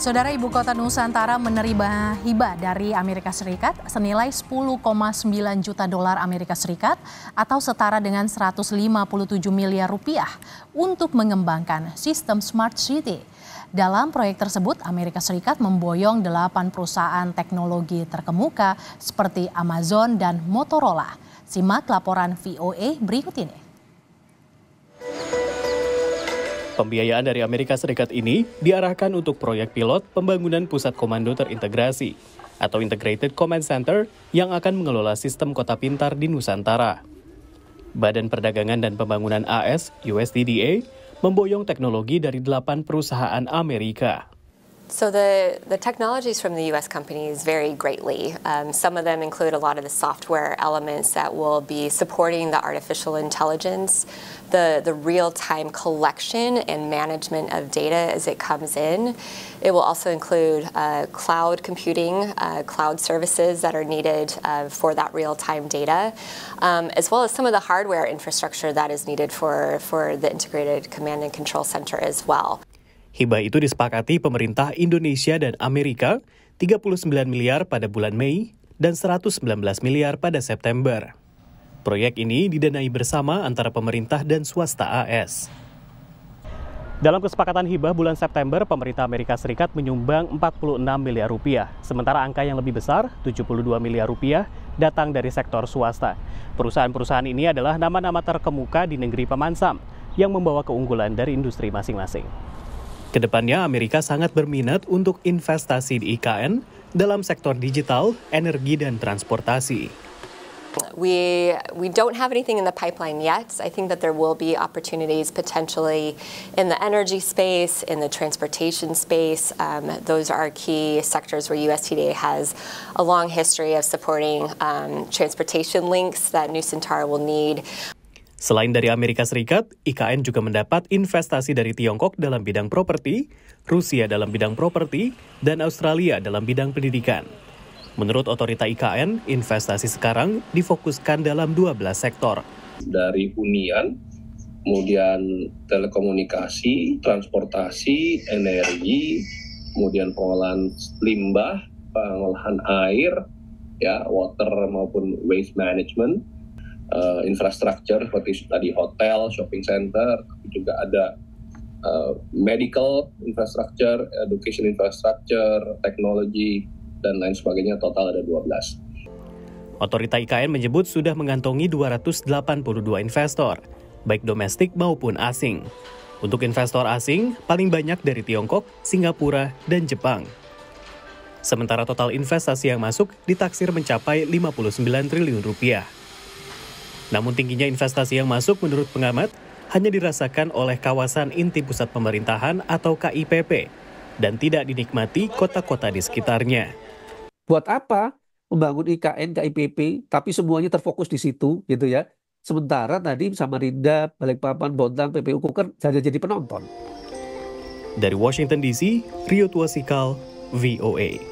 Saudara Ibu Kota Nusantara menerima hibah dari Amerika Serikat senilai 10,9 juta dolar Amerika Serikat atau setara dengan 157 miliar rupiah untuk mengembangkan sistem smart city. Dalam proyek tersebut, Amerika Serikat memboyong 8 perusahaan teknologi terkemuka seperti Amazon dan Motorola. Simak laporan VOA berikut ini. Pembiayaan dari Amerika Serikat ini diarahkan untuk proyek pilot pembangunan pusat komando terintegrasi atau Integrated Command Center yang akan mengelola sistem kota pintar di Nusantara. Badan Perdagangan dan Pembangunan AS, USDDA, memboyong teknologi dari delapan perusahaan Amerika. So the, the technologies from the U.S. companies vary greatly. Um, some of them include a lot of the software elements that will be supporting the artificial intelligence, the, the real-time collection and management of data as it comes in. It will also include uh, cloud computing, uh, cloud services that are needed uh, for that real-time data, um, as well as some of the hardware infrastructure that is needed for, for the integrated command and control center as well. Hibah itu disepakati pemerintah Indonesia dan Amerika 39 miliar pada bulan Mei dan 119 miliar pada September. Proyek ini didanai bersama antara pemerintah dan swasta AS. Dalam kesepakatan hibah bulan September, pemerintah Amerika Serikat menyumbang 46 miliar rupiah, sementara angka yang lebih besar, 72 miliar rupiah, datang dari sektor swasta. Perusahaan-perusahaan ini adalah nama-nama terkemuka di negeri pemansam, yang membawa keunggulan dari industri masing-masing. Kedepannya Amerika sangat berminat untuk investasi di IKN dalam sektor digital, energi, dan transportasi. We we don't have anything in the pipeline yet. I think that there will be opportunities potentially in the energy space, in the transportation space. Um, those are key sectors where USTDA has a long history of supporting um, transportation links that New Centaur will need. Selain dari Amerika Serikat, IKN juga mendapat investasi dari Tiongkok dalam bidang properti, Rusia dalam bidang properti, dan Australia dalam bidang pendidikan. Menurut otorita IKN, investasi sekarang difokuskan dalam 12 sektor. Dari hunian, kemudian telekomunikasi, transportasi, energi, kemudian pengolahan limbah, pengolahan air, ya water maupun waste management, uh, eh, infrastruktur seperti tadi hotel, shopping center, tapi juga ada uh, medical infrastructure, education infrastructure, teknologi dan lain sebagainya total ada 12. Otorita IKN menyebut sudah mengantongi 282 investor, baik domestik maupun asing. Untuk investor asing, paling banyak dari Tiongkok, Singapura, dan Jepang. Sementara total investasi yang masuk ditaksir mencapai 59 triliun rupiah. Namun tingginya investasi yang masuk menurut pengamat hanya dirasakan oleh kawasan inti pusat pemerintahan atau KIPP dan tidak dinikmati kota-kota di sekitarnya. Buat apa membangun IKN, KIPP, tapi semuanya terfokus di situ gitu ya. Sementara tadi Samarinda, Balikpapan, Bontang, PPU Kuker jadi jadi penonton. Dari Washington DC, Rio Tuasikal, VOA.